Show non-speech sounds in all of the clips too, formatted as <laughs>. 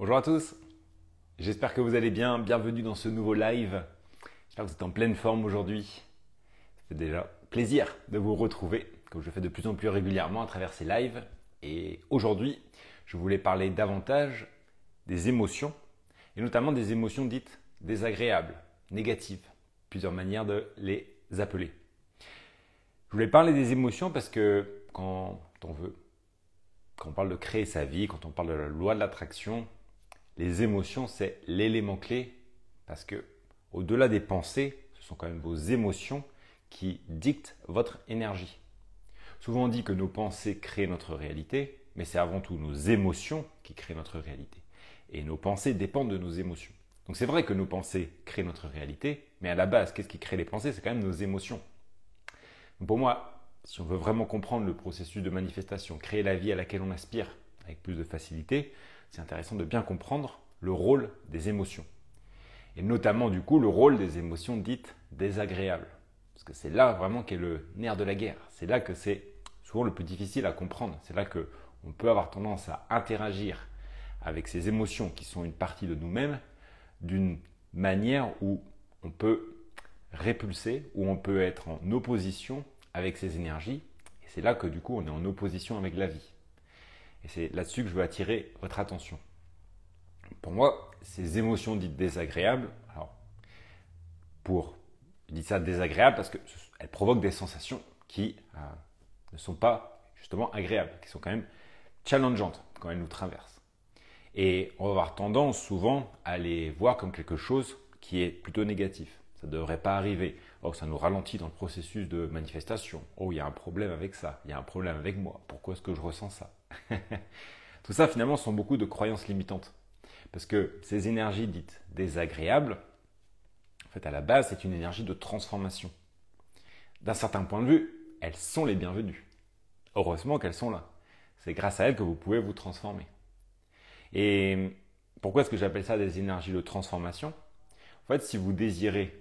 Bonjour à tous, j'espère que vous allez bien, bienvenue dans ce nouveau live. J'espère que vous êtes en pleine forme aujourd'hui. C'est déjà plaisir de vous retrouver, comme je fais de plus en plus régulièrement à travers ces lives. Et aujourd'hui, je voulais parler davantage des émotions, et notamment des émotions dites désagréables, négatives, plusieurs manières de les appeler. Je voulais parler des émotions parce que quand on veut, quand on parle de créer sa vie, quand on parle de la loi de l'attraction, les émotions, c'est l'élément clé parce que au-delà des pensées, ce sont quand même vos émotions qui dictent votre énergie. Souvent on dit que nos pensées créent notre réalité, mais c'est avant tout nos émotions qui créent notre réalité. Et nos pensées dépendent de nos émotions. Donc c'est vrai que nos pensées créent notre réalité, mais à la base, qu'est-ce qui crée les pensées C'est quand même nos émotions. pour moi, si on veut vraiment comprendre le processus de manifestation, créer la vie à laquelle on aspire avec plus de facilité, c'est intéressant de bien comprendre le rôle des émotions. Et notamment, du coup, le rôle des émotions dites désagréables. Parce que c'est là vraiment qu'est le nerf de la guerre. C'est là que c'est souvent le plus difficile à comprendre. C'est là que on peut avoir tendance à interagir avec ces émotions qui sont une partie de nous-mêmes d'une manière où on peut répulser, où on peut être en opposition avec ces énergies. Et c'est là que du coup on est en opposition avec la vie. Et c'est là-dessus que je veux attirer votre attention. Pour moi, ces émotions dites désagréables, alors, pour, je ça désagréable parce qu'elles provoquent des sensations qui euh, ne sont pas justement agréables, qui sont quand même challengeantes quand elles nous traversent. Et on va avoir tendance souvent à les voir comme quelque chose qui est plutôt négatif. Ça ne devrait pas arriver. Or ça nous ralentit dans le processus de manifestation. Oh, il y a un problème avec ça. Il y a un problème avec moi. Pourquoi est-ce que je ressens ça <laughs> Tout ça, finalement, sont beaucoup de croyances limitantes. Parce que ces énergies dites désagréables, en fait, à la base, c'est une énergie de transformation. D'un certain point de vue, elles sont les bienvenues. Heureusement qu'elles sont là. C'est grâce à elles que vous pouvez vous transformer. Et pourquoi est-ce que j'appelle ça des énergies de transformation En fait, si vous désirez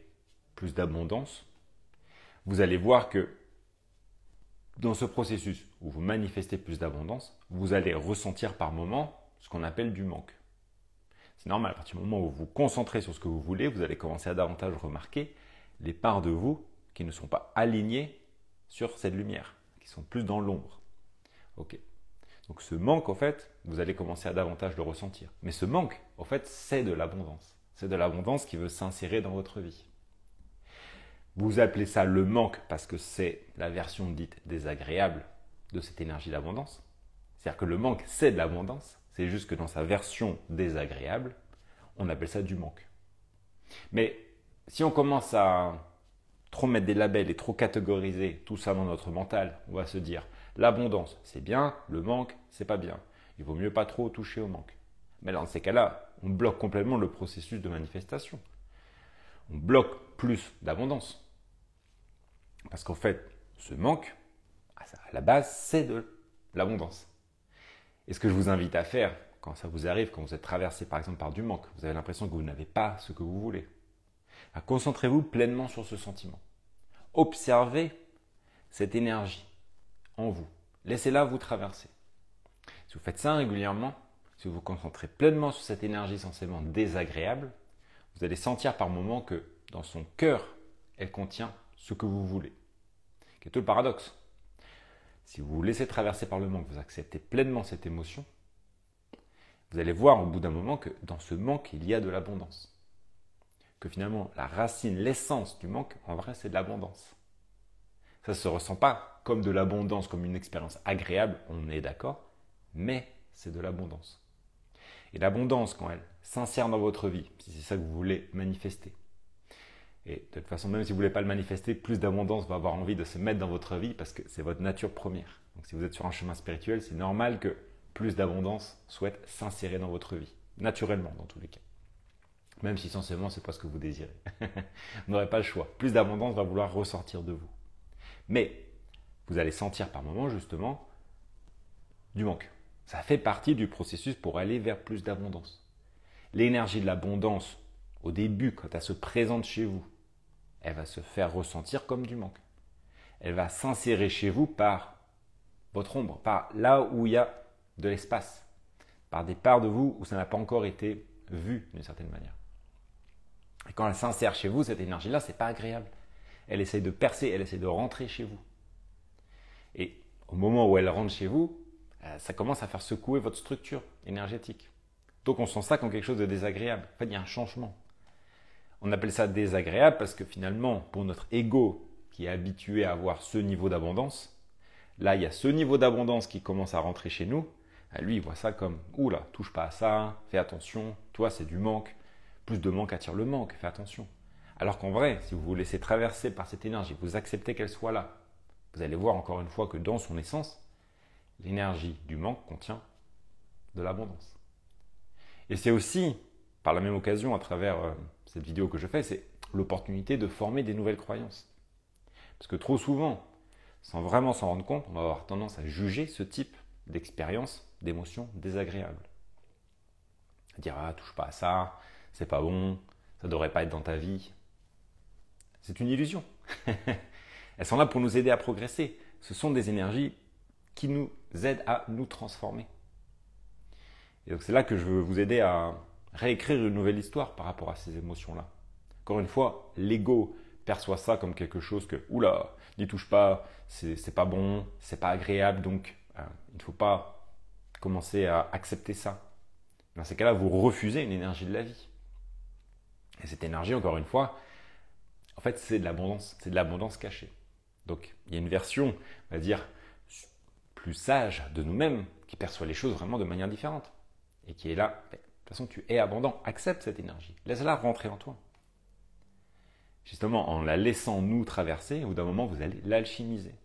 plus d'abondance, vous allez voir que dans ce processus où vous manifestez plus d'abondance, vous allez ressentir par moment ce qu'on appelle du manque. C'est normal, à partir du moment où vous vous concentrez sur ce que vous voulez, vous allez commencer à davantage remarquer les parts de vous qui ne sont pas alignées sur cette lumière, qui sont plus dans l'ombre. Ok. Donc ce manque, en fait, vous allez commencer à davantage le ressentir. Mais ce manque, en fait, c'est de l'abondance. C'est de l'abondance qui veut s'insérer dans votre vie. Vous appelez ça le manque parce que c'est la version dite désagréable de cette énergie d'abondance. C'est-à-dire que le manque, c'est de l'abondance. C'est juste que dans sa version désagréable, on appelle ça du manque. Mais si on commence à trop mettre des labels et trop catégoriser tout ça dans notre mental, on va se dire l'abondance, c'est bien, le manque, c'est pas bien. Il vaut mieux pas trop toucher au manque. Mais dans ces cas-là, on bloque complètement le processus de manifestation. On bloque plus d'abondance. Parce qu'en fait, ce manque, à la base, c'est de l'abondance. Et ce que je vous invite à faire, quand ça vous arrive, quand vous êtes traversé par exemple par du manque, vous avez l'impression que vous n'avez pas ce que vous voulez, bah, concentrez-vous pleinement sur ce sentiment. Observez cette énergie en vous. Laissez-la vous traverser. Si vous faites ça régulièrement, si vous vous concentrez pleinement sur cette énergie censément désagréable, vous allez sentir par moments que dans son cœur, elle contient ce que vous voulez. C'est tout le paradoxe. Si vous vous laissez traverser par le manque, vous acceptez pleinement cette émotion, vous allez voir au bout d'un moment que dans ce manque, il y a de l'abondance. Que finalement, la racine, l'essence du manque, en vrai, c'est de l'abondance. Ça ne se ressent pas comme de l'abondance, comme une expérience agréable, on est d'accord, mais c'est de l'abondance. Et l'abondance, quand elle s'insère dans votre vie, si c'est ça que vous voulez manifester, et de toute façon, même si vous ne voulez pas le manifester, plus d'abondance va avoir envie de se mettre dans votre vie parce que c'est votre nature première. Donc si vous êtes sur un chemin spirituel, c'est normal que plus d'abondance souhaite s'insérer dans votre vie, naturellement dans tous les cas. Même si essentiellement, ce n'est pas ce que vous désirez. <laughs> vous n'aurez pas le choix. Plus d'abondance va vouloir ressortir de vous. Mais vous allez sentir par moments justement du manque. Ça fait partie du processus pour aller vers plus d'abondance. L'énergie de l'abondance, au début, quand elle se présente chez vous, elle va se faire ressentir comme du manque. Elle va s'insérer chez vous par votre ombre, par là où il y a de l'espace, par des parts de vous où ça n'a pas encore été vu d'une certaine manière. Et quand elle s'insère chez vous, cette énergie-là, n'est pas agréable. Elle essaye de percer, elle essaie de rentrer chez vous. Et au moment où elle rentre chez vous, euh, ça commence à faire secouer votre structure énergétique. Donc on sent ça comme quelque chose de désagréable. En fait, il y a un changement. On appelle ça désagréable parce que finalement, pour notre ego qui est habitué à avoir ce niveau d'abondance, là, il y a ce niveau d'abondance qui commence à rentrer chez nous. Ah, lui, il voit ça comme Oula, touche pas à ça, fais attention, toi, c'est du manque. Plus de manque attire le manque, fais attention. Alors qu'en vrai, si vous vous laissez traverser par cette énergie, vous acceptez qu'elle soit là, vous allez voir encore une fois que dans son essence, l'énergie du manque contient de l'abondance. Et c'est aussi, par la même occasion, à travers euh, cette vidéo que je fais, c'est l'opportunité de former des nouvelles croyances. Parce que trop souvent, sans vraiment s'en rendre compte, on va avoir tendance à juger ce type d'expérience, d'émotion désagréable. À dire ah touche pas à ça, c'est pas bon, ça devrait pas être dans ta vie. C'est une illusion. <laughs> Elles sont là pour nous aider à progresser. Ce sont des énergies qui nous aident à nous transformer. Et donc c'est là que je veux vous aider à réécrire une nouvelle histoire par rapport à ces émotions-là. Encore une fois, l'ego perçoit ça comme quelque chose que, oula, n'y touche pas, c'est pas bon, c'est pas agréable, donc euh, il ne faut pas commencer à accepter ça. Dans ces cas-là, vous refusez une énergie de la vie. Et cette énergie, encore une fois, en fait, c'est de l'abondance, c'est de l'abondance cachée. Donc, il y a une version, on va dire, plus sage de nous-mêmes, qui perçoit les choses vraiment de manière différente, et qui est là, ben, toute façon, tu es abondant. Accepte cette énergie. Laisse-la rentrer en toi. Justement, en la laissant nous traverser, au bout d'un moment, vous allez l'alchimiser.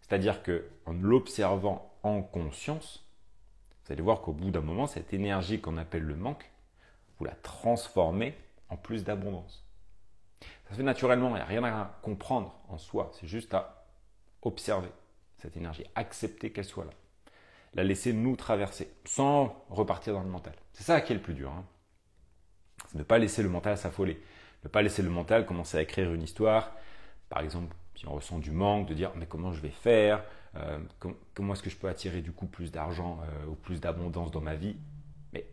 C'est-à-dire qu'en l'observant en conscience, vous allez voir qu'au bout d'un moment, cette énergie qu'on appelle le manque, vous la transformez en plus d'abondance. Ça se fait naturellement, il n'y a rien à comprendre en soi, c'est juste à observer cette énergie, accepter qu'elle soit là la laisser nous traverser, sans repartir dans le mental. C'est ça qui est le plus dur. Hein. ne pas laisser le mental s'affoler. Ne pas laisser le mental commencer à écrire une histoire. Par exemple, si on ressent du manque, de dire mais comment je vais faire euh, Comment est-ce que je peux attirer du coup plus d'argent euh, ou plus d'abondance dans ma vie Mais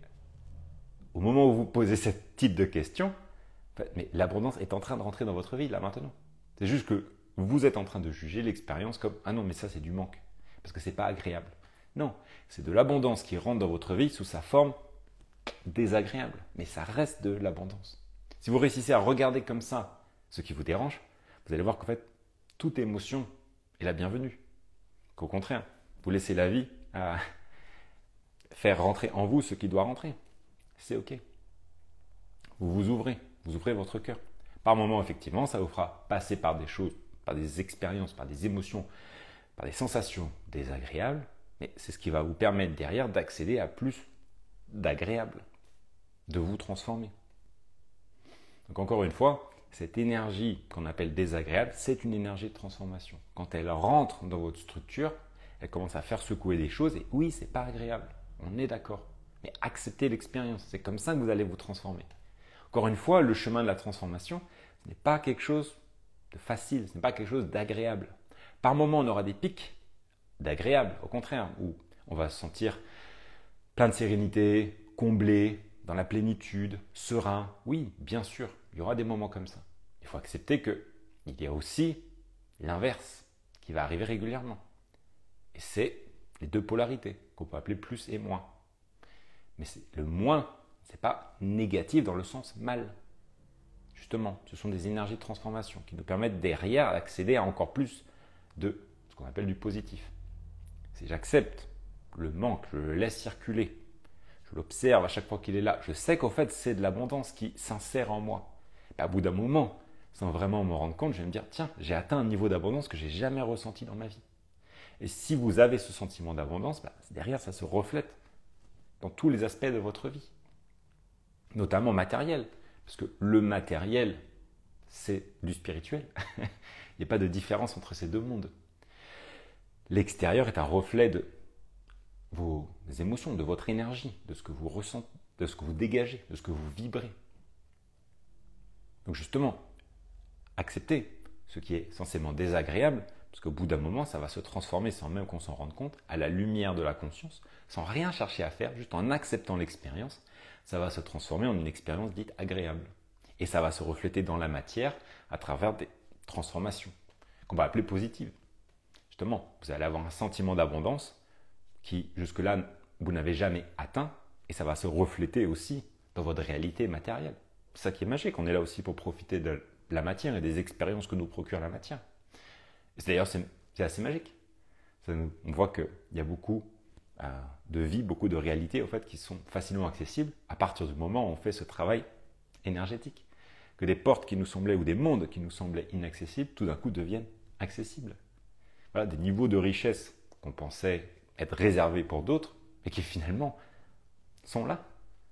au moment où vous posez ce type de question, mais l'abondance est en train de rentrer dans votre vie là maintenant. C'est juste que vous êtes en train de juger l'expérience comme ah non mais ça c'est du manque parce que c'est pas agréable. Non, c'est de l'abondance qui rentre dans votre vie sous sa forme désagréable, mais ça reste de l'abondance. Si vous réussissez à regarder comme ça ce qui vous dérange, vous allez voir qu'en fait, toute émotion est la bienvenue. Qu'au contraire, vous laissez la vie à <laughs> faire rentrer en vous ce qui doit rentrer. C'est OK. Vous vous ouvrez, vous ouvrez votre cœur. Par moments, effectivement, ça vous fera passer par des choses, par des expériences, par des émotions, par des sensations désagréables, mais c'est ce qui va vous permettre derrière d'accéder à plus d'agréable, de vous transformer. Donc encore une fois, cette énergie qu'on appelle désagréable, c'est une énergie de transformation. Quand elle rentre dans votre structure, elle commence à faire secouer des choses et oui, c'est pas agréable. On est d'accord. Mais acceptez l'expérience. C'est comme ça que vous allez vous transformer. Encore une fois, le chemin de la transformation, ce n'est pas quelque chose de facile, ce n'est pas quelque chose d'agréable. Par moment, on aura des pics, d'agréable, au contraire, où on va se sentir plein de sérénité, comblé, dans la plénitude, serein. Oui, bien sûr, il y aura des moments comme ça. Il faut accepter que il y a aussi l'inverse qui va arriver régulièrement. Et c'est les deux polarités qu'on peut appeler plus et moins. Mais le moins, ce n'est pas négatif dans le sens mal. Justement, ce sont des énergies de transformation qui nous permettent derrière d'accéder à encore plus de ce qu'on appelle du positif si j'accepte le manque, je le laisse circuler, je l'observe à chaque fois qu'il est là, je sais qu'en fait c'est de l'abondance qui s'insère en moi. Et à bout d'un moment, sans vraiment me rendre compte, je vais me dire tiens, j'ai atteint un niveau d'abondance que j'ai jamais ressenti dans ma vie. Et si vous avez ce sentiment d'abondance, bah, derrière ça se reflète dans tous les aspects de votre vie, notamment matériel, parce que le matériel, c'est du spirituel. <laughs> Il n'y a pas de différence entre ces deux mondes. L'extérieur est un reflet de vos émotions, de votre énergie, de ce que vous ressentez, de ce que vous dégagez, de ce que vous vibrez. Donc justement, acceptez ce qui est censément désagréable, parce qu'au bout d'un moment, ça va se transformer sans même qu'on s'en rende compte, à la lumière de la conscience, sans rien chercher à faire, juste en acceptant l'expérience, ça va se transformer en une expérience dite agréable. Et ça va se refléter dans la matière à travers des transformations qu'on va appeler positives vous allez avoir un sentiment d'abondance qui jusque-là vous n'avez jamais atteint et ça va se refléter aussi dans votre réalité matérielle. C'est ça qui est magique, on est là aussi pour profiter de la matière et des expériences que nous procure la matière. D'ailleurs, c'est assez magique. Ça on voit qu'il y a beaucoup euh, de vie, beaucoup de réalités au fait, qui sont facilement accessibles à partir du moment où on fait ce travail énergétique. Que des portes qui nous semblaient ou des mondes qui nous semblaient inaccessibles, tout d'un coup deviennent accessibles voilà, des niveaux de richesse qu'on pensait être réservés pour d'autres, mais qui finalement sont là,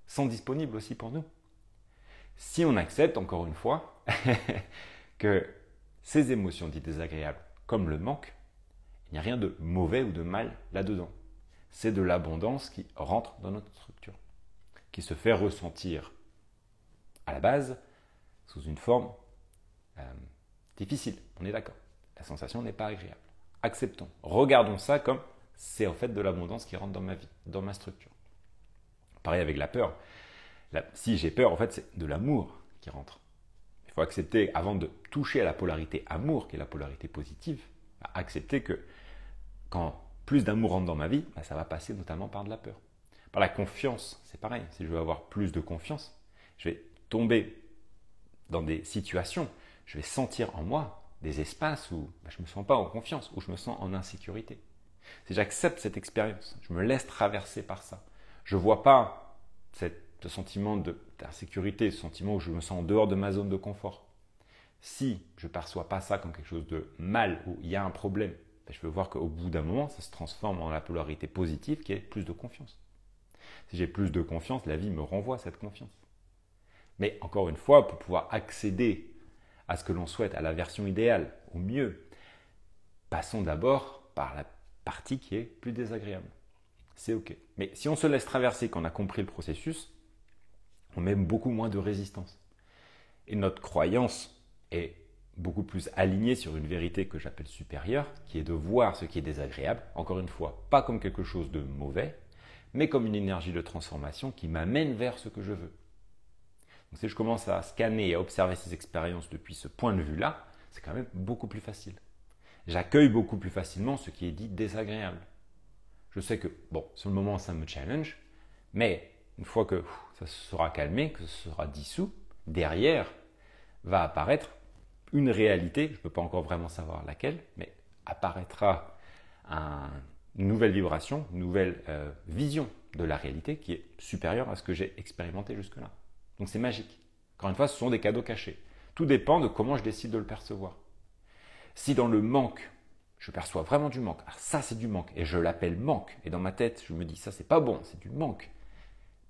sont disponibles aussi pour nous. Si on accepte, encore une fois, <laughs> que ces émotions dites désagréables, comme le manque, il n'y a rien de mauvais ou de mal là-dedans. C'est de l'abondance qui rentre dans notre structure, qui se fait ressentir à la base sous une forme euh, difficile, on est d'accord. La sensation n'est pas agréable acceptons, regardons ça comme c'est en fait de l'abondance qui rentre dans ma vie, dans ma structure. Pareil avec la peur. si j'ai peur, en fait, c'est de l'amour qui rentre. Il faut accepter, avant de toucher à la polarité amour, qui est la polarité positive, accepter que quand plus d'amour rentre dans ma vie, bah, ça va passer notamment par de la peur. Par la confiance, c'est pareil. Si je veux avoir plus de confiance, je vais tomber dans des situations, je vais sentir en moi des espaces où bah, je ne me sens pas en confiance, où je me sens en insécurité. Si j'accepte cette expérience, je me laisse traverser par ça. Je vois pas cette, ce sentiment d'insécurité, ce sentiment où je me sens en dehors de ma zone de confort. Si je ne perçois pas ça comme quelque chose de mal, où il y a un problème, bah, je peux voir qu'au bout d'un moment, ça se transforme en la polarité positive qui est plus de confiance. Si j'ai plus de confiance, la vie me renvoie cette confiance. Mais encore une fois, pour pouvoir accéder à ce que l'on souhaite, à la version idéale, au mieux. Passons d'abord par la partie qui est plus désagréable. C'est OK. Mais si on se laisse traverser, qu'on a compris le processus, on met beaucoup moins de résistance. Et notre croyance est beaucoup plus alignée sur une vérité que j'appelle supérieure, qui est de voir ce qui est désagréable, encore une fois, pas comme quelque chose de mauvais, mais comme une énergie de transformation qui m'amène vers ce que je veux. Donc si je commence à scanner et à observer ces expériences depuis ce point de vue-là, c'est quand même beaucoup plus facile. J'accueille beaucoup plus facilement ce qui est dit désagréable. Je sais que, bon, sur le moment, ça me challenge, mais une fois que ça sera calmé, que ça sera dissous, derrière va apparaître une réalité, je ne peux pas encore vraiment savoir laquelle, mais apparaîtra une nouvelle vibration, une nouvelle euh, vision de la réalité qui est supérieure à ce que j'ai expérimenté jusque-là. Donc c'est magique. Encore une fois, ce sont des cadeaux cachés. Tout dépend de comment je décide de le percevoir. Si dans le manque, je perçois vraiment du manque, ça c'est du manque, et je l'appelle manque, et dans ma tête je me dis ça c'est pas bon, c'est du manque,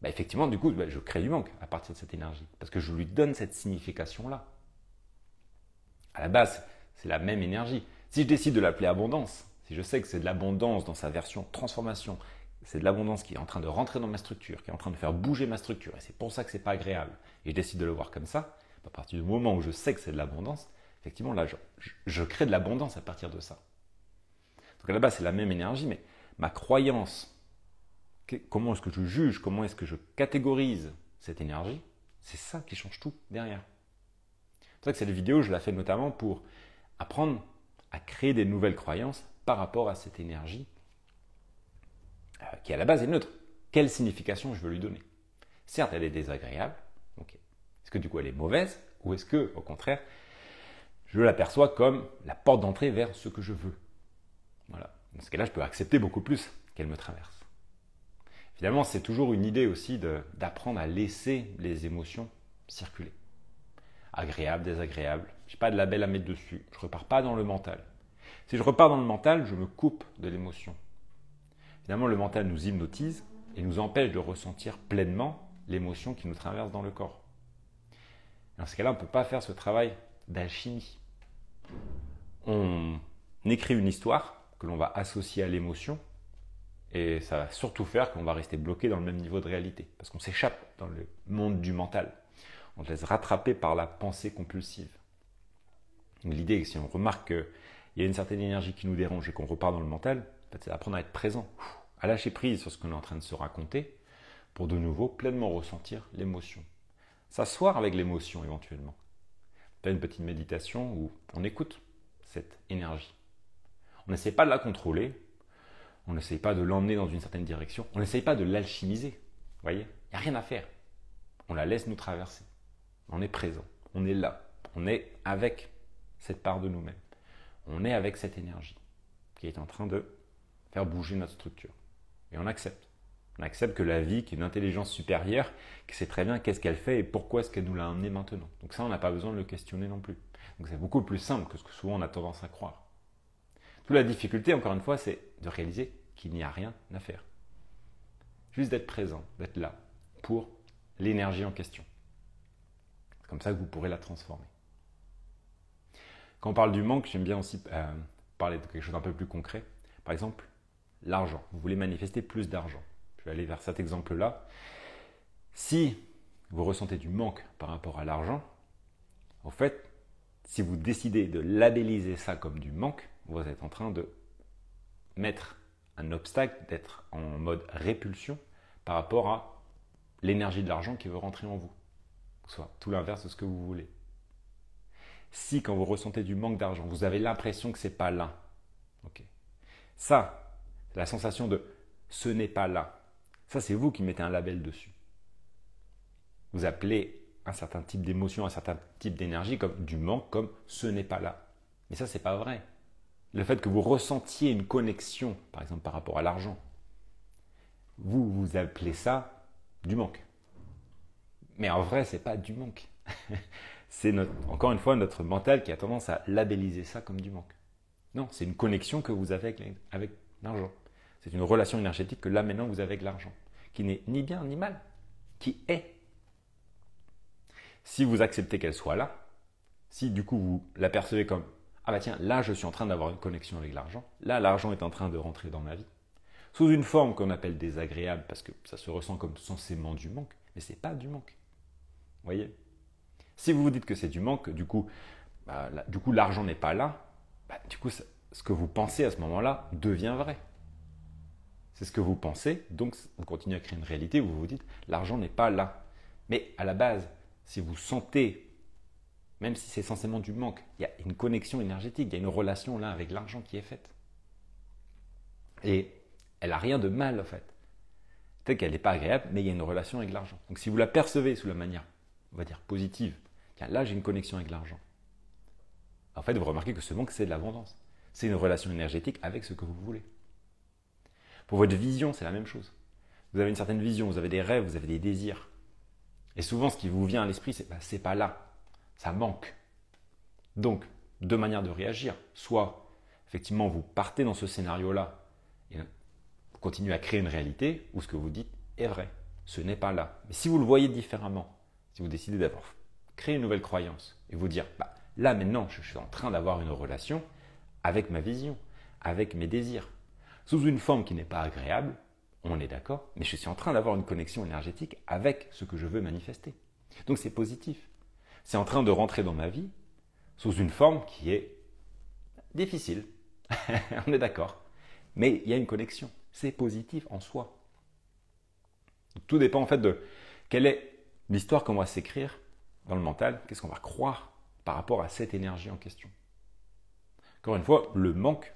bah, effectivement du coup bah, je crée du manque à partir de cette énergie, parce que je lui donne cette signification-là. À la base, c'est la même énergie. Si je décide de l'appeler abondance, si je sais que c'est de l'abondance dans sa version transformation c'est de l'abondance qui est en train de rentrer dans ma structure, qui est en train de faire bouger ma structure, et c'est pour ça que c'est pas agréable, et je décide de le voir comme ça, à partir du moment où je sais que c'est de l'abondance, effectivement, là, je, crée de l'abondance à partir de ça. Donc là-bas, c'est la même énergie, mais ma croyance, comment est-ce que je juge, comment est-ce que je catégorise cette énergie, c'est ça qui change tout derrière. C'est pour ça que cette vidéo, je la fais notamment pour apprendre à créer des nouvelles croyances par rapport à cette énergie euh, qui à la base est neutre. Quelle signification je veux lui donner Certes, elle est désagréable. Est-ce que du coup elle est mauvaise Ou est-ce que, au contraire, je l'aperçois comme la porte d'entrée vers ce que je veux Dans ce cas-là, je peux accepter beaucoup plus qu'elle me traverse. Finalement, c'est toujours une idée aussi d'apprendre à laisser les émotions circuler. Agréable, désagréable. Je n'ai pas de label à mettre dessus. Je repars pas dans le mental. Si je repars dans le mental, je me coupe de l'émotion. Évidemment, le mental nous hypnotise et nous empêche de ressentir pleinement l'émotion qui nous traverse dans le corps. Dans ce cas-là, on ne peut pas faire ce travail d'alchimie. On écrit une histoire que l'on va associer à l'émotion et ça va surtout faire qu'on va rester bloqué dans le même niveau de réalité parce qu'on s'échappe dans le monde du mental. On se laisse rattraper par la pensée compulsive. L'idée est que si on remarque qu'il y a une certaine énergie qui nous dérange et qu'on repart dans le mental, c'est apprendre à être présent à lâcher prise sur ce qu'on est en train de se raconter pour de nouveau pleinement ressentir l'émotion. S'asseoir avec l'émotion éventuellement. Faire une petite méditation où on écoute cette énergie. On n'essaie pas de la contrôler, on n'essaie pas de l'emmener dans une certaine direction, on n'essaye pas de l'alchimiser. Vous voyez Il n'y a rien à faire. On la laisse nous traverser. On est présent, on est là, on est avec cette part de nous-mêmes. On est avec cette énergie qui est en train de faire bouger notre structure. Et on accepte. On accepte que la vie, qui est une intelligence supérieure, qui sait très bien qu'est-ce qu'elle fait et pourquoi est-ce qu'elle nous l'a amené maintenant. Donc ça, on n'a pas besoin de le questionner non plus. Donc c'est beaucoup plus simple que ce que souvent on a tendance à croire. Toute la difficulté, encore une fois, c'est de réaliser qu'il n'y a rien à faire. Juste d'être présent, d'être là pour l'énergie en question. C'est comme ça que vous pourrez la transformer. Quand on parle du manque, j'aime bien aussi euh, parler de quelque chose d'un peu plus concret. Par exemple, l'argent. Vous voulez manifester plus d'argent. Je vais aller vers cet exemple-là. Si vous ressentez du manque par rapport à l'argent, en fait, si vous décidez de labelliser ça comme du manque, vous êtes en train de mettre un obstacle, d'être en mode répulsion par rapport à l'énergie de l'argent qui veut rentrer en vous. Soit tout l'inverse de ce que vous voulez. Si quand vous ressentez du manque d'argent, vous avez l'impression que c'est pas là, ok. Ça, la sensation de ce n'est pas là. Ça, c'est vous qui mettez un label dessus. Vous appelez un certain type d'émotion, un certain type d'énergie comme du manque, comme ce n'est pas là. Mais ça, c'est pas vrai. Le fait que vous ressentiez une connexion, par exemple par rapport à l'argent, vous vous appelez ça du manque. Mais en vrai, c'est pas du manque. <laughs> c'est encore une fois notre mental qui a tendance à labelliser ça comme du manque. Non, c'est une connexion que vous avez avec l'argent. C'est une relation énergétique que là maintenant vous avez avec l'argent, qui n'est ni bien ni mal, qui est. Si vous acceptez qu'elle soit là, si du coup vous la percevez comme Ah bah tiens, là je suis en train d'avoir une connexion avec l'argent, là l'argent est en train de rentrer dans ma vie, sous une forme qu'on appelle désagréable parce que ça se ressent comme censément du manque, mais c'est pas du manque. Vous voyez Si vous vous dites que c'est du manque, du coup, bah, du coup l'argent n'est pas là, bah, du coup ça, ce que vous pensez à ce moment-là devient vrai. C'est ce que vous pensez, donc vous continue à créer une réalité où vous vous dites l'argent n'est pas là. Mais à la base, si vous sentez, même si c'est essentiellement du manque, il y a une connexion énergétique, il y a une relation là avec l'argent qui est faite. Et elle n'a rien de mal en fait. Peut-être qu'elle n'est pas agréable, mais il y a une relation avec l'argent. Donc si vous la percevez sous la manière, on va dire, positive, là j'ai une connexion avec l'argent. En fait, vous remarquez que ce manque, c'est de l'abondance c'est une relation énergétique avec ce que vous voulez. Pour votre vision, c'est la même chose. Vous avez une certaine vision, vous avez des rêves, vous avez des désirs. Et souvent, ce qui vous vient à l'esprit, c'est bah, pas là, ça manque. Donc, deux manières de réagir. Soit, effectivement, vous partez dans ce scénario-là et vous continuez à créer une réalité où ce que vous dites est vrai. Ce n'est pas là. Mais si vous le voyez différemment, si vous décidez d'avoir créé une nouvelle croyance et vous dire, bah, là maintenant, je suis en train d'avoir une relation avec ma vision, avec mes désirs, sous une forme qui n'est pas agréable, on est d'accord, mais je suis en train d'avoir une connexion énergétique avec ce que je veux manifester. Donc c'est positif. C'est en train de rentrer dans ma vie sous une forme qui est difficile. <laughs> on est d'accord. Mais il y a une connexion. C'est positif en soi. Tout dépend en fait de quelle est l'histoire qu'on va s'écrire dans le mental, qu'est-ce qu'on va croire par rapport à cette énergie en question. Encore une fois, le manque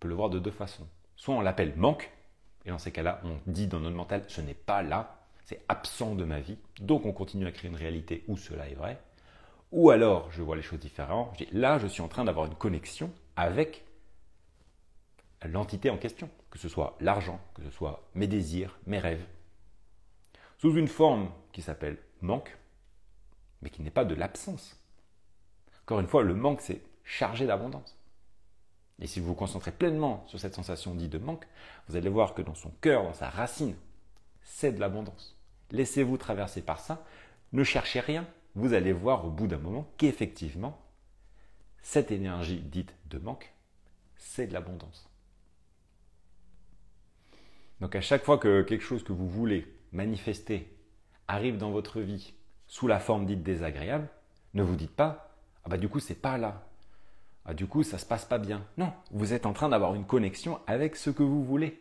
peut le voir de deux façons. Soit on l'appelle manque, et dans ces cas-là, on dit dans notre mental, ce n'est pas là, c'est absent de ma vie, donc on continue à créer une réalité où cela est vrai. Ou alors, je vois les choses différemment, je dis, là, je suis en train d'avoir une connexion avec l'entité en question, que ce soit l'argent, que ce soit mes désirs, mes rêves, sous une forme qui s'appelle manque, mais qui n'est pas de l'absence. Encore une fois, le manque, c'est chargé d'abondance. Et si vous vous concentrez pleinement sur cette sensation dite de manque, vous allez voir que dans son cœur, dans sa racine, c'est de l'abondance. Laissez-vous traverser par ça, ne cherchez rien, vous allez voir au bout d'un moment qu'effectivement, cette énergie dite de manque, c'est de l'abondance. Donc à chaque fois que quelque chose que vous voulez manifester arrive dans votre vie sous la forme dite désagréable, ne vous dites pas ah bah du coup c'est pas là, ah, du coup, ça ne se passe pas bien. Non, vous êtes en train d'avoir une connexion avec ce que vous voulez.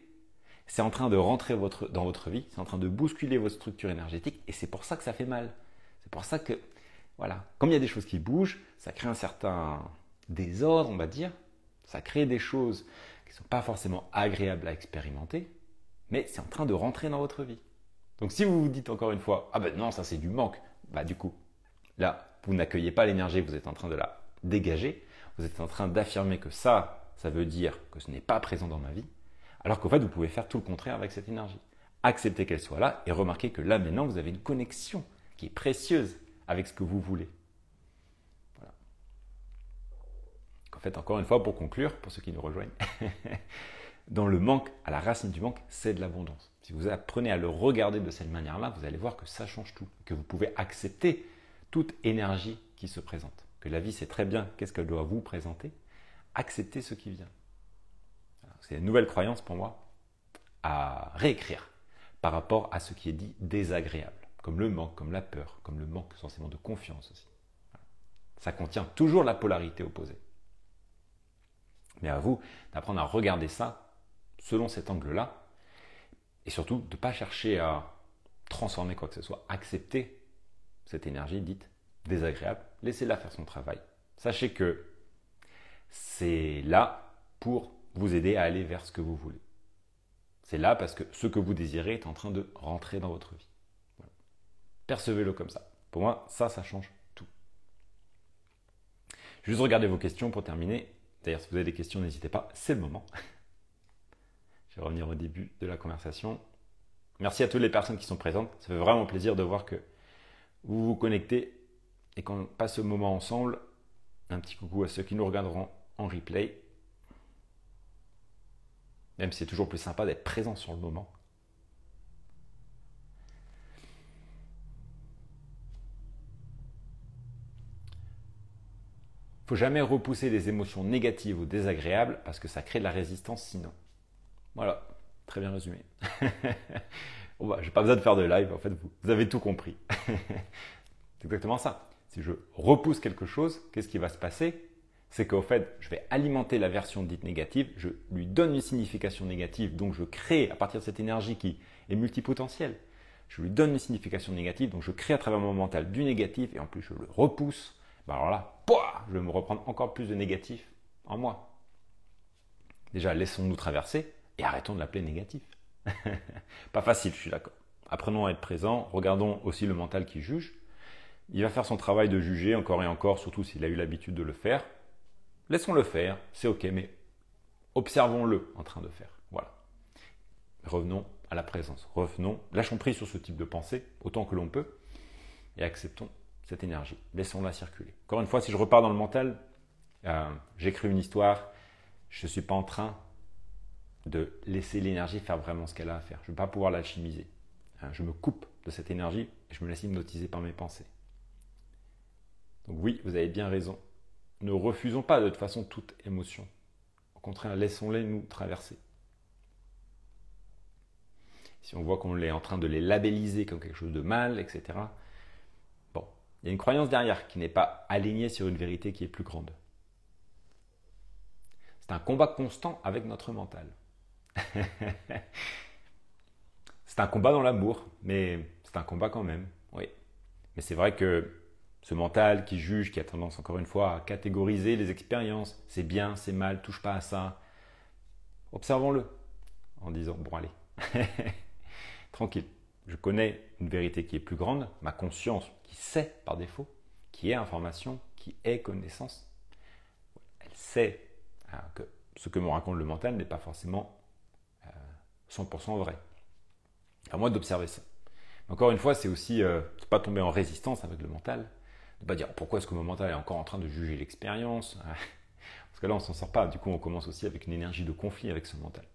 C'est en train de rentrer dans votre vie, c'est en train de bousculer votre structure énergétique et c'est pour ça que ça fait mal. C'est pour ça que, voilà, comme il y a des choses qui bougent, ça crée un certain désordre, on va dire. Ça crée des choses qui ne sont pas forcément agréables à expérimenter, mais c'est en train de rentrer dans votre vie. Donc si vous vous dites encore une fois, ah ben non, ça c'est du manque, bah du coup, là, vous n'accueillez pas l'énergie, vous êtes en train de la dégager vous êtes en train d'affirmer que ça, ça veut dire que ce n'est pas présent dans ma vie, alors qu'en fait, vous pouvez faire tout le contraire avec cette énergie. Acceptez qu'elle soit là et remarquez que là, maintenant, vous avez une connexion qui est précieuse avec ce que vous voulez. Voilà. En fait, encore une fois, pour conclure, pour ceux qui nous rejoignent, <laughs> dans le manque, à la racine du manque, c'est de l'abondance. Si vous apprenez à le regarder de cette manière-là, vous allez voir que ça change tout, que vous pouvez accepter toute énergie qui se présente que la vie sait très bien qu'est-ce qu'elle doit vous présenter, acceptez ce qui vient. C'est une nouvelle croyance pour moi à réécrire par rapport à ce qui est dit désagréable, comme le manque, comme la peur, comme le manque sensiblement de confiance aussi. Ça contient toujours la polarité opposée. Mais à vous d'apprendre à regarder ça selon cet angle-là, et surtout de ne pas chercher à transformer quoi que ce soit, accepter cette énergie dite désagréable, laissez-la faire son travail. Sachez que c'est là pour vous aider à aller vers ce que vous voulez. C'est là parce que ce que vous désirez est en train de rentrer dans votre vie. Percevez-le comme ça. Pour moi, ça, ça change tout. Juste regarder vos questions pour terminer. D'ailleurs, si vous avez des questions, n'hésitez pas, c'est le moment. <laughs> Je vais revenir au début de la conversation. Merci à toutes les personnes qui sont présentes. Ça fait vraiment plaisir de voir que vous vous connectez et on passe ce moment ensemble. Un petit coucou à ceux qui nous regarderont en replay. Même si c'est toujours plus sympa d'être présent sur le moment. Il Faut jamais repousser les émotions négatives ou désagréables parce que ça crée de la résistance sinon. Voilà, très bien résumé. <laughs> bon bah, j'ai pas besoin de faire de live, en fait, vous avez tout compris. <laughs> C'est exactement ça si je repousse quelque chose, qu'est-ce qui va se passer C'est qu'au fait, je vais alimenter la version dite négative, je lui donne une signification négative, donc je crée à partir de cette énergie qui est multipotentielle. Je lui donne une signification négative, donc je crée à travers mon mental du négatif et en plus je le repousse. Ben alors là, je vais me reprendre encore plus de négatif en moi. Déjà, laissons-nous traverser et arrêtons de l'appeler négatif. <laughs> Pas facile, je suis d'accord. Apprenons à être présent, regardons aussi le mental qui juge, il va faire son travail de juger encore et encore, surtout s'il a eu l'habitude de le faire. Laissons-le faire, c'est ok, mais observons-le en train de faire. Voilà. Revenons à la présence. Revenons, lâchons prise sur ce type de pensée autant que l'on peut et acceptons cette énergie. Laissons-la circuler. Encore une fois, si je repars dans le mental, euh, j'écris une histoire, je ne suis pas en train de laisser l'énergie faire vraiment ce qu'elle a à faire. Je ne vais pas pouvoir l'alchimiser. Euh, je me coupe de cette énergie et je me laisse hypnotiser par mes pensées. Donc oui, vous avez bien raison. Ne refusons pas de toute façon toute émotion. Au contraire, laissons-les nous traverser. Si on voit qu'on est en train de les labelliser comme quelque chose de mal, etc. Bon, il y a une croyance derrière qui n'est pas alignée sur une vérité qui est plus grande. C'est un combat constant avec notre mental. <laughs> c'est un combat dans l'amour, mais c'est un combat quand même, oui. Mais c'est vrai que ce mental qui juge, qui a tendance encore une fois à catégoriser les expériences, c'est bien, c'est mal, touche pas à ça. Observons-le en disant, bon allez, <laughs> tranquille, je connais une vérité qui est plus grande, ma conscience qui sait par défaut, qui est information, qui est connaissance. Elle sait hein, que ce que me raconte le mental n'est pas forcément 100% euh, vrai. À moi d'observer ça. encore une fois, c'est aussi euh, pas tomber en résistance avec le mental, de pas dire pourquoi est-ce que mon mental est encore en train de juger l'expérience. <laughs> Parce que là, on s'en sort pas. Du coup, on commence aussi avec une énergie de conflit avec ce mental.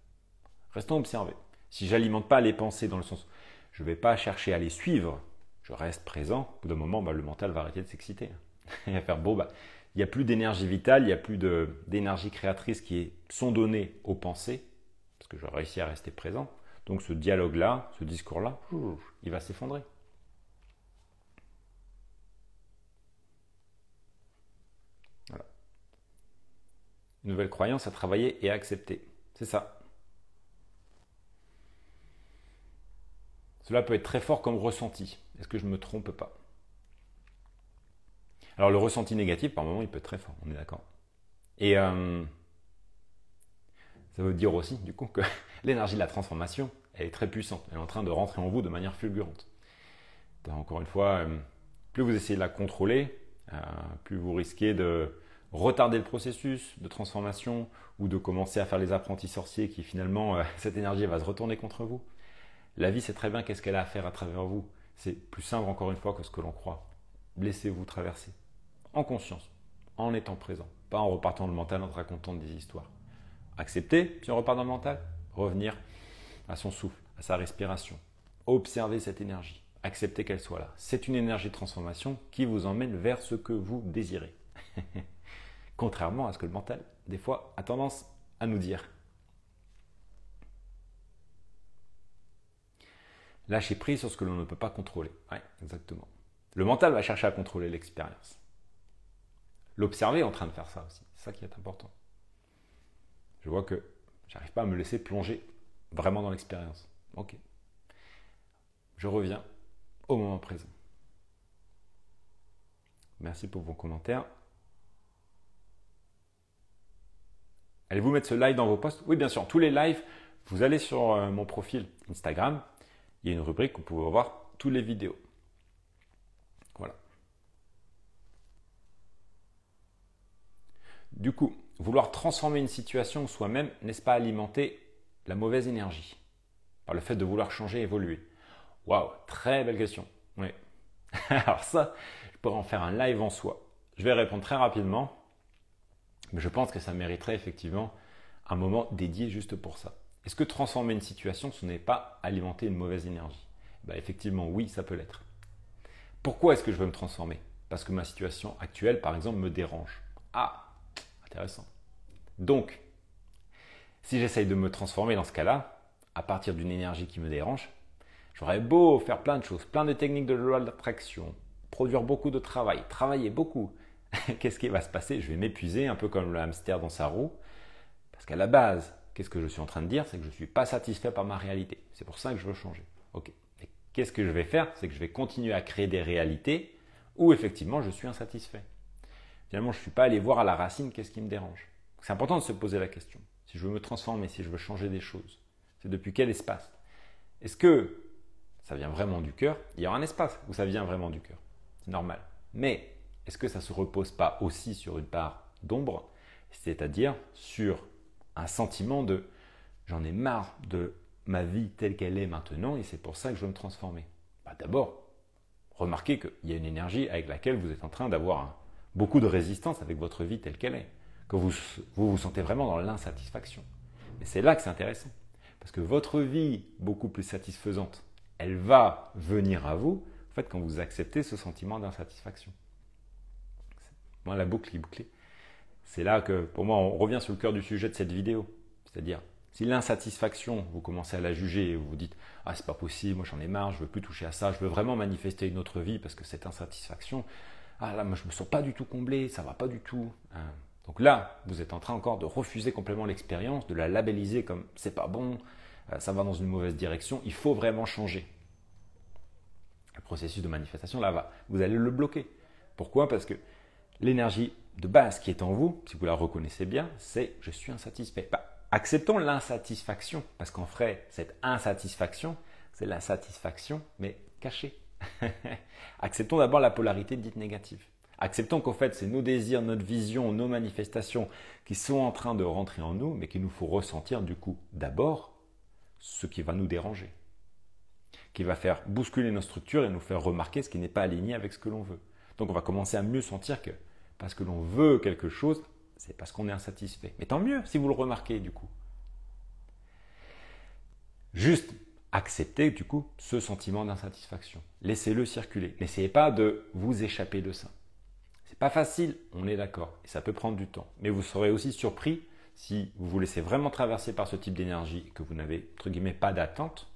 Restons observés. Si j'alimente pas les pensées dans le sens, je vais pas chercher à les suivre. Je reste présent. Au bout d'un moment, bah, le mental va arrêter de s'exciter. <laughs> Il va faire bon, bah, il n'y a plus d'énergie vitale, il n'y a plus d'énergie créatrice qui est, sont données aux pensées, parce que je réussis à rester présent. Donc ce dialogue-là, ce discours-là, il va s'effondrer. nouvelle croyance à travailler et à accepter. C'est ça. Cela peut être très fort comme ressenti. Est-ce que je ne me trompe pas Alors le ressenti négatif, par moment, il peut être très fort, on est d'accord. Et euh, ça veut dire aussi, du coup, que <laughs> l'énergie de la transformation, elle est très puissante. Elle est en train de rentrer en vous de manière fulgurante. encore une fois, euh, plus vous essayez de la contrôler, euh, plus vous risquez de, retarder le processus de transformation ou de commencer à faire les apprentis sorciers qui finalement, euh, <laughs> cette énergie va se retourner contre vous. La vie sait très bien qu'est-ce qu'elle a à faire à travers vous. C'est plus simple encore une fois que ce que l'on croit. Laissez-vous traverser, en conscience, en étant présent, pas en repartant le mental en racontant des histoires. Accepter, puis on repart dans le mental, revenir à son souffle, à sa respiration. observer cette énergie, accepter qu'elle soit là. C'est une énergie de transformation qui vous emmène vers ce que vous désirez. <laughs> Contrairement à ce que le mental, des fois, a tendance à nous dire. Lâcher prise sur ce que l'on ne peut pas contrôler. Oui, exactement. Le mental va chercher à contrôler l'expérience. L'observer est en train de faire ça aussi. C'est ça qui est important. Je vois que j'arrive pas à me laisser plonger vraiment dans l'expérience. Ok. Je reviens au moment présent. Merci pour vos commentaires. Allez-vous mettre ce live dans vos posts Oui, bien sûr. Tous les lives, vous allez sur euh, mon profil Instagram. Il y a une rubrique où vous pouvez voir tous les vidéos. Voilà. Du coup, vouloir transformer une situation soi-même, n'est-ce pas alimenter la mauvaise énergie par le fait de vouloir changer, évoluer Waouh, très belle question. Oui. <laughs> Alors ça, je pourrais en faire un live en soi. Je vais répondre très rapidement. Mais je pense que ça mériterait effectivement un moment dédié juste pour ça. Est-ce que transformer une situation, ce n'est pas alimenter une mauvaise énergie eh ben, Effectivement, oui, ça peut l'être. Pourquoi est-ce que je veux me transformer Parce que ma situation actuelle, par exemple, me dérange. Ah, intéressant. Donc, si j'essaye de me transformer dans ce cas-là, à partir d'une énergie qui me dérange, j'aurais beau faire plein de choses, plein de techniques de loi d'attraction, produire beaucoup de travail, travailler beaucoup, <laughs> qu'est-ce qui va se passer Je vais m'épuiser, un peu comme le hamster dans sa roue. Parce qu'à la base, qu'est-ce que je suis en train de dire C'est que je ne suis pas satisfait par ma réalité. C'est pour ça que je veux changer. Ok. Qu'est-ce que je vais faire C'est que je vais continuer à créer des réalités où effectivement je suis insatisfait. Finalement, je ne suis pas allé voir à la racine qu'est-ce qui me dérange. C'est important de se poser la question. Si je veux me transformer, si je veux changer des choses, c'est depuis quel espace Est-ce que ça vient vraiment du cœur Il y aura un espace où ça vient vraiment du cœur. C'est normal. Mais est-ce que ça ne se repose pas aussi sur une part d'ombre, c'est-à-dire sur un sentiment de j'en ai marre de ma vie telle qu'elle est maintenant et c'est pour ça que je veux me transformer bah, D'abord, remarquez qu'il y a une énergie avec laquelle vous êtes en train d'avoir beaucoup de résistance avec votre vie telle qu'elle est, que vous, vous sentez vraiment dans l'insatisfaction. Mais c'est là que c'est intéressant, parce que votre vie beaucoup plus satisfaisante, elle va venir à vous fait, quand vous acceptez ce sentiment d'insatisfaction moi, la boucle est bouclée. C'est là que, pour moi, on revient sur le cœur du sujet de cette vidéo. C'est-à-dire, si l'insatisfaction, vous commencez à la juger et vous vous dites Ah, c'est pas possible, moi j'en ai marre, je veux plus toucher à ça, je veux vraiment manifester une autre vie parce que cette insatisfaction, ah là, moi je me sens pas du tout comblé, ça va pas du tout. Hein. Donc là, vous êtes en train encore de refuser complètement l'expérience, de la labelliser comme c'est pas bon, euh, ça va dans une mauvaise direction, il faut vraiment changer. Le processus de manifestation, là, va, vous allez le bloquer. Pourquoi Parce que L'énergie de base qui est en vous, si vous la reconnaissez bien, c'est je suis insatisfait. Bah, acceptons l'insatisfaction, parce qu'en vrai, cette insatisfaction, c'est la satisfaction, mais cachée. <laughs> acceptons d'abord la polarité dite négative. Acceptons qu'en fait, c'est nos désirs, notre vision, nos manifestations qui sont en train de rentrer en nous, mais qu'il nous faut ressentir du coup d'abord ce qui va nous déranger, qui va faire bousculer nos structures et nous faire remarquer ce qui n'est pas aligné avec ce que l'on veut. Donc on va commencer à mieux sentir que parce que l'on veut quelque chose, c'est parce qu'on est insatisfait. Mais tant mieux si vous le remarquez du coup. Juste acceptez du coup ce sentiment d'insatisfaction. Laissez-le circuler. N'essayez pas de vous échapper de ça. C'est pas facile, on est d'accord, et ça peut prendre du temps. Mais vous serez aussi surpris si vous vous laissez vraiment traverser par ce type d'énergie que vous n'avez entre guillemets pas d'attente.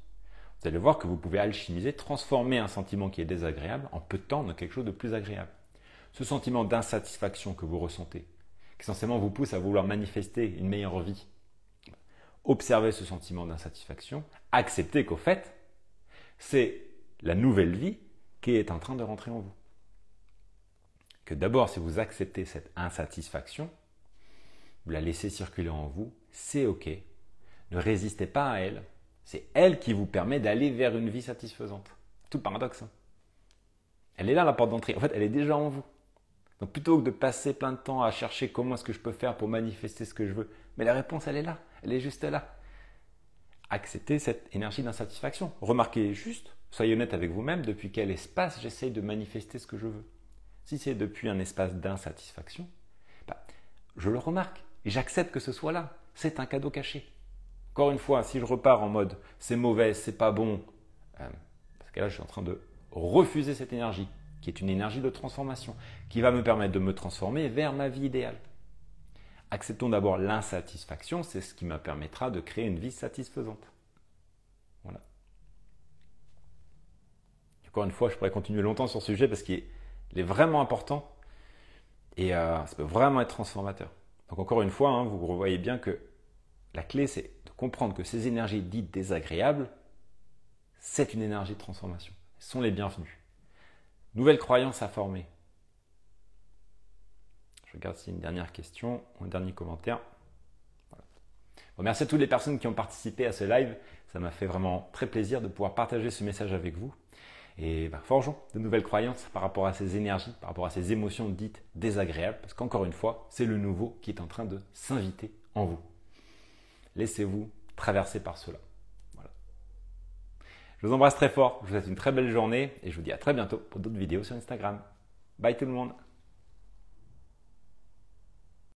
Vous allez voir que vous pouvez alchimiser, transformer un sentiment qui est désagréable en peu de temps dans quelque chose de plus agréable ce sentiment d'insatisfaction que vous ressentez, qui essentiellement vous pousse à vouloir manifester une meilleure vie, observez ce sentiment d'insatisfaction, acceptez qu'au fait, c'est la nouvelle vie qui est en train de rentrer en vous. Que d'abord, si vous acceptez cette insatisfaction, vous la laissez circuler en vous, c'est OK. Ne résistez pas à elle. C'est elle qui vous permet d'aller vers une vie satisfaisante. Tout paradoxe. Hein. elle est là, la porte d'entrée. En fait, elle est déjà en vous. Donc plutôt que de passer plein de temps à chercher comment est-ce que je peux faire pour manifester ce que je veux, mais la réponse, elle est là, elle est juste là. Acceptez cette énergie d'insatisfaction. Remarquez juste, soyez honnête avec vous-même, depuis quel espace j'essaye de manifester ce que je veux. Si c'est depuis un espace d'insatisfaction, bah, je le remarque et j'accepte que ce soit là. C'est un cadeau caché. Encore une fois, si je repars en mode c'est mauvais, c'est pas bon, euh, parce que là je suis en train de refuser cette énergie, qui est une énergie de transformation, qui va me permettre de me transformer vers ma vie idéale. Acceptons d'abord l'insatisfaction, c'est ce qui me permettra de créer une vie satisfaisante. Voilà. Encore une fois, je pourrais continuer longtemps sur ce sujet parce qu'il est vraiment important et euh, ça peut vraiment être transformateur. Donc encore une fois, hein, vous voyez bien que la clé, c'est de comprendre que ces énergies dites désagréables, c'est une énergie de transformation. Elles sont les bienvenues. Nouvelle croyance à former. Je regarde s'il y a une dernière question ou un dernier commentaire. merci à toutes les personnes qui ont participé à ce live. Ça m'a fait vraiment très plaisir de pouvoir partager ce message avec vous. Et bah, forgeons de nouvelles croyances par rapport à ces énergies, par rapport à ces émotions dites désagréables, parce qu'encore une fois, c'est le nouveau qui est en train de s'inviter en vous. Laissez-vous traverser par cela. Je vous embrasse très fort, je vous souhaite une très belle journée et je vous dis à très bientôt pour d'autres vidéos sur Instagram. Bye tout le monde